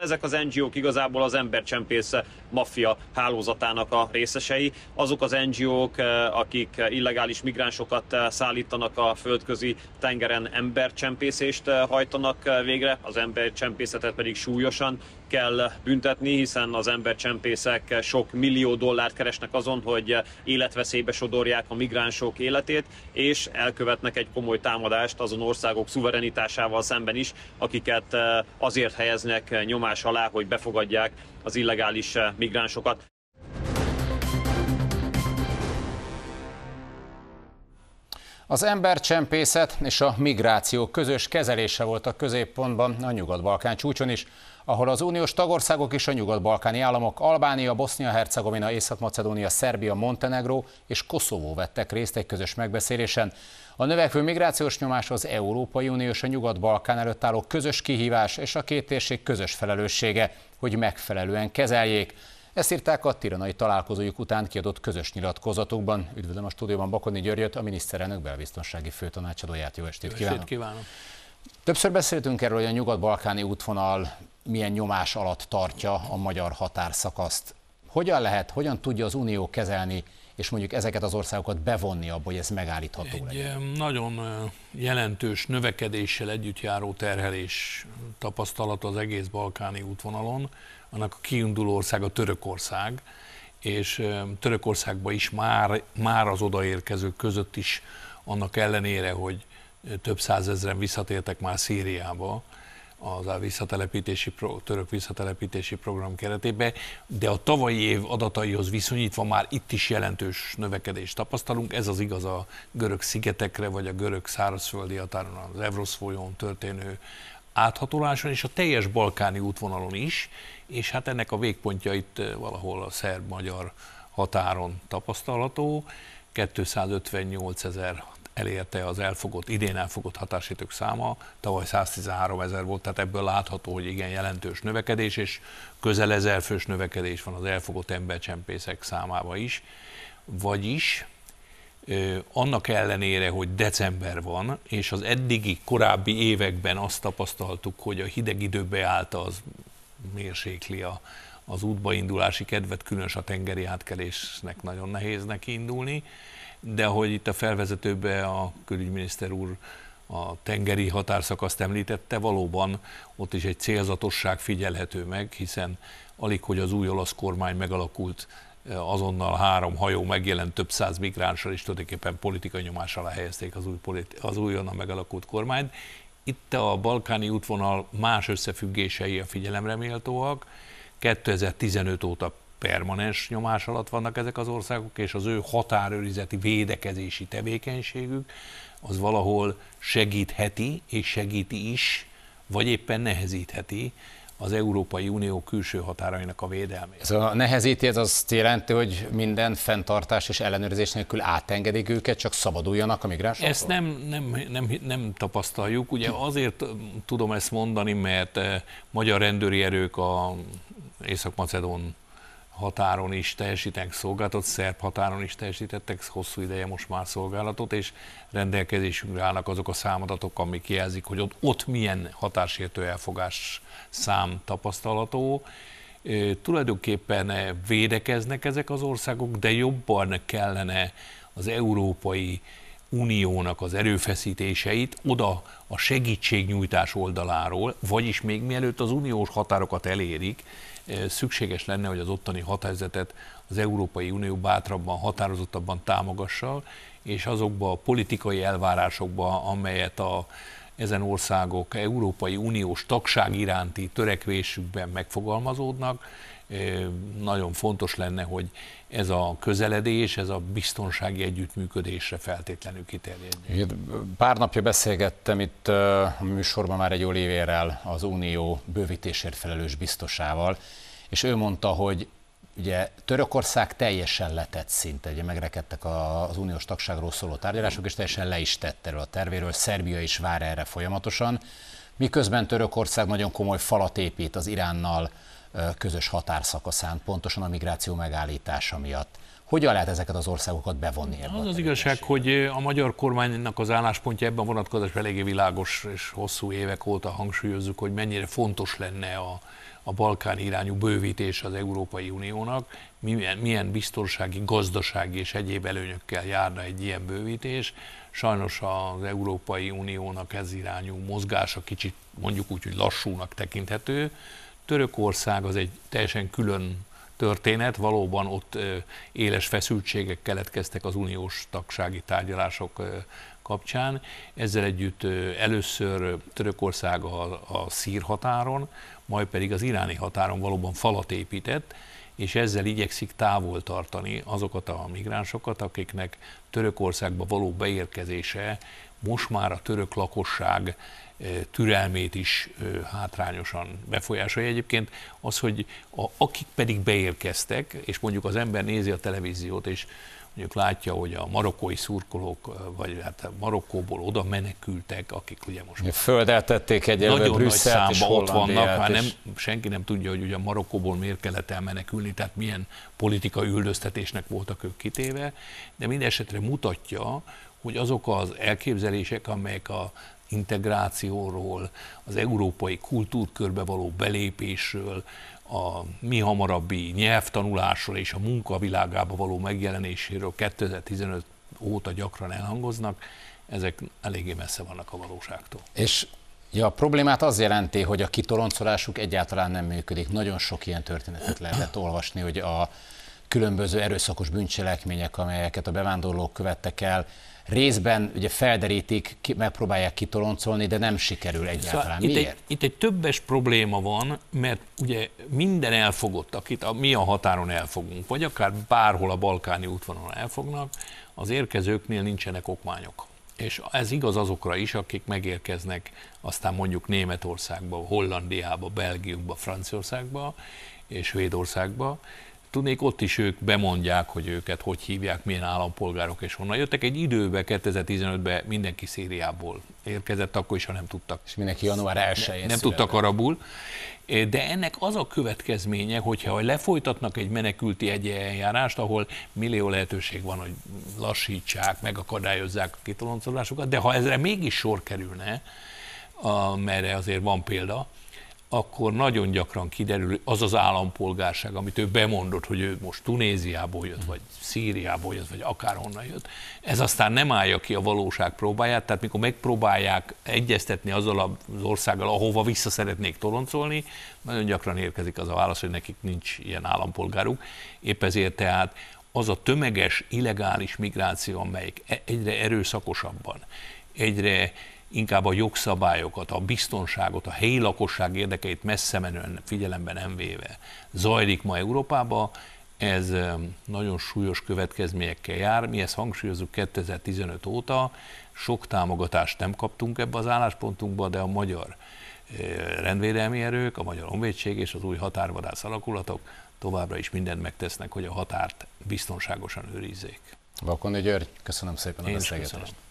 Ezek az NGO-k igazából az embercsempésze maffia hálózatának a részesei. Azok az NGO-k, eh, akik illegális migránsokat eh, szállítanak a földközi tengeren embercsempészést eh, hajtanak végre, az embercsempészetet pedig súlyosan kell büntetni, hiszen az embercsempészek sok millió dollárt keresnek azon, hogy életveszélybe sodorják a migránsok életét, és elkövetnek egy komoly támadást azon országok szuverenitásával szemben is, akiket eh, azért helyeznek nyomás alá, hogy befogadják az illegális eh, migránsokat. Az embercsempészet és a migráció közös kezelése volt a középpontban a Nyugat-Balkán csúcson is, ahol az uniós tagországok és a nyugat-balkáni államok Albánia, Bosznia-Hercegovina, Észak-Macedónia, Szerbia, Montenegró és Koszovó vettek részt egy közös megbeszélésen. A növekvő migrációs nyomás az Európai Unió és a Nyugat-Balkán előtt álló közös kihívás és a két térség közös felelőssége, hogy megfelelően kezeljék. Ezt írták a tiranai találkozójuk után kiadott közös nyilatkozatokban. Üdvözlöm a stúdióban Bakoni Györgyöt, a miniszterelnök belbiztonsági főtanácsadóját. Jó estét kívánok! Jó estét kívánok! Többször beszéltünk erről, hogy a nyugat-balkáni útvonal milyen nyomás alatt tartja a magyar határszakaszt. Hogyan lehet, hogyan tudja az Unió kezelni és mondjuk ezeket az országokat bevonni abba, hogy ez megállítható Egy legyen? nagyon jelentős növekedéssel együtt járó terhelés tapasztalata az egész balkáni útvonalon. Annak a kiinduló ország a Törökország, és Törökországban is már, már az odaérkezők között is annak ellenére, hogy több százezren visszatértek már Szíriába, az a visszatelepítési, török visszatelepítési program keretében, de a tavalyi év adataihoz viszonyítva már itt is jelentős növekedést tapasztalunk. Ez az igaz a görög szigetekre, vagy a görög szárazföldi határon, az Evrosz folyón történő áthatoláson, és a teljes balkáni útvonalon is, és hát ennek a végpontja itt eh, valahol a szerb-magyar határon tapasztalható. 258 ezer elérte az elfogott, idén elfogott hatásítők száma, tavaly 113 ezer volt, tehát ebből látható, hogy igen jelentős növekedés, és közel ezer fős növekedés van az elfogott embercsempészek számába is. Vagyis annak ellenére, hogy december van, és az eddigi korábbi években azt tapasztaltuk, hogy a hideg időbe állt az mérsékli a, az útba indulási kedvet, különös a tengeri átkelésnek nagyon nehéz neki indulni, de hogy itt a felvezetőbe a külügyminiszter úr a tengeri határszakaszt említette, valóban ott is egy célzatosság figyelhető meg, hiszen alig, hogy az új olasz kormány megalakult, eh, azonnal három hajó megjelent több száz migránssal, és tulajdonképpen politikai nyomás alá helyezték az, új politi- az újonnan megalakult kormányt. Itt a balkáni útvonal más összefüggései a figyelemre méltóak, 2015 óta permanens nyomás alatt vannak ezek az országok, és az ő határőrizeti védekezési tevékenységük az valahol segítheti, és segíti is, vagy éppen nehezítheti az Európai Unió külső határainak a védelmét. Ez a nehezíti, ez azt jelenti, hogy minden fenntartás és ellenőrzés nélkül átengedik őket, csak szabaduljanak a migránsok? Ezt nem, nem, nem, nem tapasztaljuk. Ugye azért tudom ezt mondani, mert eh, magyar rendőri erők a Észak-Macedón határon is teljesítenek szolgálatot, szerb határon is teljesítettek hosszú ideje most már szolgálatot, és rendelkezésünkre állnak azok a számadatok, amik jelzik, hogy ott, ott milyen határsértő elfogás szám tapasztalható. E, tulajdonképpen eh, védekeznek ezek az országok, de jobban kellene az európai Uniónak az erőfeszítéseit oda a segítségnyújtás oldaláról, vagyis még mielőtt az uniós határokat elérik, szükséges lenne, hogy az ottani határozatot az Európai Unió bátrabban, határozottabban támogassa, és azokba a politikai elvárásokba, amelyet a ezen országok Európai Uniós tagság iránti törekvésükben megfogalmazódnak, nagyon fontos lenne, hogy ez a közeledés, ez a biztonsági együttműködésre feltétlenül kiterjedjen. Pár napja beszélgettem itt a műsorban már egy Olivérrel, az Unió bővítésért felelős biztosával, és ő mondta, hogy ugye Törökország teljesen letett szinte, ugye megrekedtek az uniós tagságról szóló tárgyalások, és teljesen le is tett erről a tervéről, Szerbia is vár erre folyamatosan, miközben Törökország nagyon komoly falat épít az Iránnal, közös határszakaszán, pontosan a migráció megállítása miatt. Hogyan lehet ezeket az országokat bevonni? Az az igazság, hogy a magyar kormánynak az álláspontja ebben vonatkozásban eléggé világos, és hosszú évek óta hangsúlyozzuk, hogy mennyire fontos lenne a, a Balkán irányú bővítés az Európai Uniónak, milyen, milyen biztonsági, gazdasági és egyéb előnyökkel járna egy ilyen bővítés. Sajnos az Európai Uniónak ez irányú mozgása kicsit mondjuk úgy, hogy lassúnak tekinthető, Törökország az egy teljesen külön történet, valóban ott éles feszültségek keletkeztek az uniós tagsági tárgyalások kapcsán. Ezzel együtt először Törökország a, a szír határon, majd pedig az iráni határon valóban falat épített, és ezzel igyekszik távol tartani azokat a migránsokat, akiknek Törökországba való beérkezése most már a török lakosság e, türelmét is e, hátrányosan befolyásolja. Egyébként az, hogy a, akik pedig beérkeztek, és mondjuk az ember nézi a televíziót, és mondjuk látja, hogy a marokkói szurkolók, e, vagy hát a Marokkóból oda menekültek, akik ugye most földeltették egy nagyon Brüsszelt nagy számba ott vannak, hát nem, senki nem tudja, hogy ugye a Marokkóból miért kellett elmenekülni, tehát milyen politikai üldöztetésnek voltak ők kitéve, de minden esetre mutatja, hogy azok az elképzelések, amelyek a integrációról, az európai kultúrkörbe való belépésről, a mi hamarabbi nyelvtanulásról és a munkavilágába való megjelenéséről 2015 óta gyakran elhangoznak, ezek eléggé messze vannak a valóságtól. És ja, a problémát az jelenti, hogy a kitoloncolásuk egyáltalán nem működik. Nagyon sok ilyen történetet lehetett olvasni, hogy a különböző erőszakos bűncselekmények, amelyeket a bevándorlók követtek el, részben ugye felderítik, megpróbálják kitoloncolni, de nem sikerül egyáltalán. Szóval Miért? Itt egy, itt egy többes probléma van, mert ugye minden elfogott, akit a, mi a határon elfogunk, vagy akár bárhol a balkáni útvonalon elfognak, az érkezőknél nincsenek okmányok. És ez igaz azokra is, akik megérkeznek aztán mondjuk Németországba, Hollandiába, Belgiumba, Franciaországba és Svédországba, tudnék, ott is ők bemondják, hogy őket hogy hívják, milyen állampolgárok és honnan jöttek. Egy időbe, 2015-ben mindenki Szíriából érkezett, akkor is, ha nem tudtak. És mindenki január 1-én Nem nem tudtak arabul. Eh, de ennek az a következménye, hogyha lefolytatnak egy menekülti egyenjárást, ahol millió lehetőség van, hogy lassítsák, megakadályozzák a kitoloncolásokat, de ha ezre mégis sor kerülne, merre azért van példa, akkor nagyon gyakran kiderül az az állampolgárság, amit ő bemondott, hogy ő most Tunéziából jött, vagy Szíriából jött, vagy akárhonnan jött, ez aztán nem állja ki a valóság próbáját, tehát mikor megpróbálják egyeztetni azzal az országgal, ahova vissza szeretnék toloncolni, nagyon gyakran érkezik az a válasz, hogy nekik nincs ilyen állampolgáruk, épp ezért tehát az a tömeges, illegális migráció, amelyik e-, egyre erőszakosabban, egyre inkább a jogszabályokat, a biztonságot, a helyi lakosság érdekeit messze menően figyelembe nem véve zajlik ma Európában, ez nagyon súlyos következményekkel jár. Mi ezt hangsúlyozunk 2015 óta, sok támogatást nem kaptunk ebbe az álláspontunkba, de a magyar rendvédelmi erők, a magyar honvédség és az új határvadász alakulatok továbbra is mindent megtesznek, hogy a határt biztonságosan őrizzék. Vakoni György, köszönöm szépen a beszélgetést.